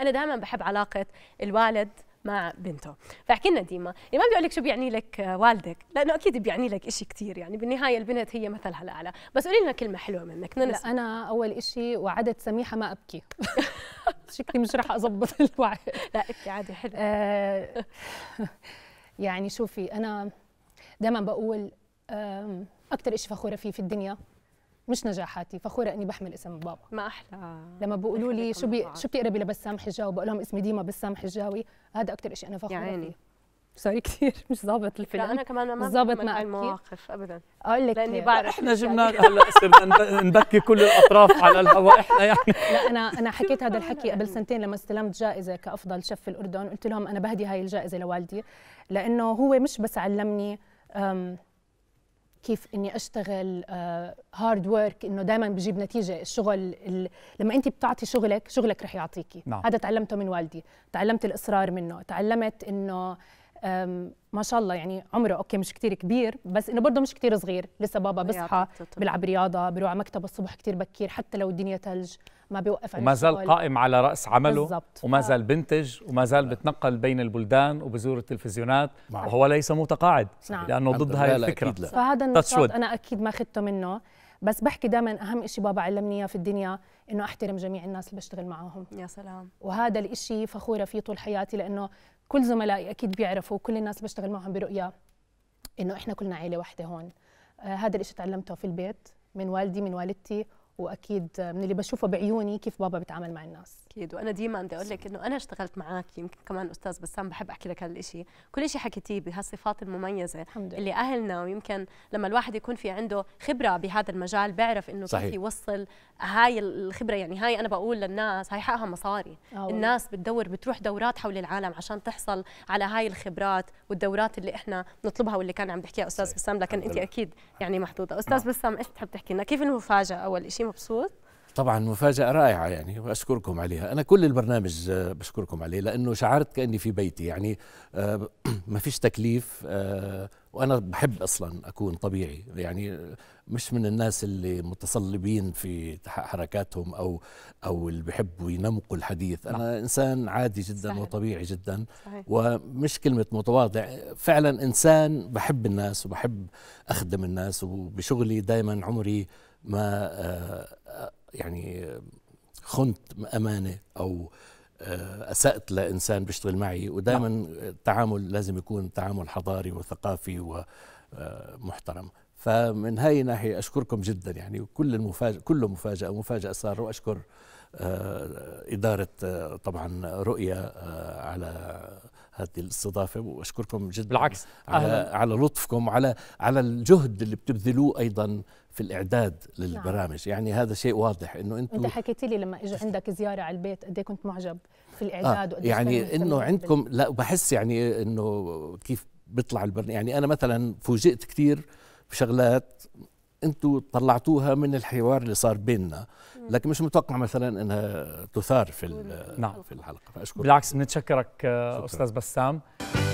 انا دائما بحب علاقه الوالد مع بنته فاحكي لنا ديما يعني ما بدي اقول لك شو بيعني لك والدك لانه اكيد بيعني لك شيء كثير يعني بالنهايه البنت هي مثلها الاعلى بس قولي لنا كلمه حلوه منك لا انا اول شيء وعدت سميحه ما ابكي شكلي مش راح اظبط الوعي لا ابكي عادي حلو آه، يعني شوفي انا دائما بقول اكثر شيء فخوره فيه في الدنيا مش نجاحاتي فخوره اني بحمل اسم بابا ما احلى لما بيقولوا لي شو بي شو بتقربي لبسام حجاوي بقول لهم اسمي ديما بسام حجاوي هذا اكثر شيء انا فخوره يعني. سوري كثير مش ظابط الفيلم لا انا كمان ما ظابط مع المواقف ابدا اقول لك لاني يعني بعرف احنا جبنا يعني. هلا صرنا نبكي كل الاطراف على الهواء احنا يعني لا انا انا حكيت هذا الحكي قبل سنتين لما استلمت جائزه كافضل شيف في الاردن قلت لهم انا بهدي هاي الجائزه لوالدي لانه هو مش بس علمني كيف اني اشتغل هارد آه، ورك انه دائما بجيب نتيجه الشغل لما انت بتعطي شغلك شغلك رح يعطيكي نعم. هذا تعلمته من والدي تعلمت الاصرار منه تعلمت انه ما شاء الله يعني عمره اوكي مش كتير كبير بس انه برضه مش كتير صغير لسه بابا بصحى بيلعب رياضه بيروح على مكتب الصبح كتير بكير حتى لو الدنيا ثلج ما بيوقف وما زال قائم على راس عمله بالزبط. وما زال بنتج وما زال بتنقل بين البلدان وبزور التلفزيونات معه. نعم. وهو ليس متقاعد نعم. لانه ضد هاي الفكره لا. فهذا النشاط انا اكيد ما اخذته منه بس بحكي دائما اهم شيء بابا علمني اياه في الدنيا انه احترم جميع الناس اللي بشتغل معاهم يا سلام وهذا الشيء فخوره فيه طول حياتي لانه كل زملائي اكيد بيعرفوا كل الناس اللي بشتغل معهم برؤيا انه احنا كلنا عيله واحده هون آه هذا الشيء تعلمته في البيت من والدي من والدتي واكيد من اللي بشوفه بعيوني كيف بابا بيتعامل مع الناس اكيد وانا ديما بدي اقول لك انه انا اشتغلت معك يمكن كمان استاذ بسام بحب احكي لك هالشيء كل شيء حكيتيه بهالصفات المميزه الحمد اللي اهلنا ويمكن لما الواحد يكون في عنده خبره بهذا المجال بيعرف انه كيف يوصل هاي الخبره يعني هاي انا بقول للناس هاي حقها مصاري أوه. الناس بتدور بتروح دورات حول العالم عشان تحصل على هاي الخبرات والدورات اللي احنا نطلبها واللي كان عم بحكيها استاذ بسام لكن انت اكيد يعني محظوظه استاذ نعم. بسام ايش بتحب تحكي لنا كيف المفاجاه اول شيء مبسوط طبعا مفاجأة رائعة يعني وأشكركم عليها أنا كل البرنامج آه، بشكركم عليه لأنه شعرت كأني في بيتي يعني آه، ما فيش تكليف آه، وأنا بحب أصلا أكون طبيعي يعني مش من الناس اللي متصلبين في حركاتهم أو أو اللي بحبوا ينمقوا الحديث أنا نعم. إنسان عادي جدا صحيح. وطبيعي جدا صحيح. ومش كلمة متواضع فعلا إنسان بحب الناس وبحب أخدم الناس وبشغلي دائما عمري ما آه، يعني خنت امانه او آه، اسات لانسان بيشتغل معي ودائما نعم. التعامل لازم يكون تعامل حضاري وثقافي ومحترم آه، فمن هاي الناحيه اشكركم جدا يعني كل المفاجاه كله مفاجاه مفاجاه صار واشكر اداره طبعا رؤيه على هذه الاستضافه واشكركم جدا بالعكس على, أهلاً. على لطفكم على على الجهد اللي بتبذلوه ايضا في الاعداد للبرامج نعم. يعني هذا شيء واضح انه انتم انت حكيت لي لما اجى عندك زياره على البيت قد إيه كنت معجب في آه، الاعداد آه يعني انه عندكم لا بحس يعني انه كيف بيطلع البرنامج يعني انا مثلا فوجئت كثير بشغلات انتم طلعتوها من الحوار اللي صار بيننا لكن مش متوقع مثلا انها تثار في نعم. في الحلقه فاشكرك بالعكس بنتشكرك استاذ بسام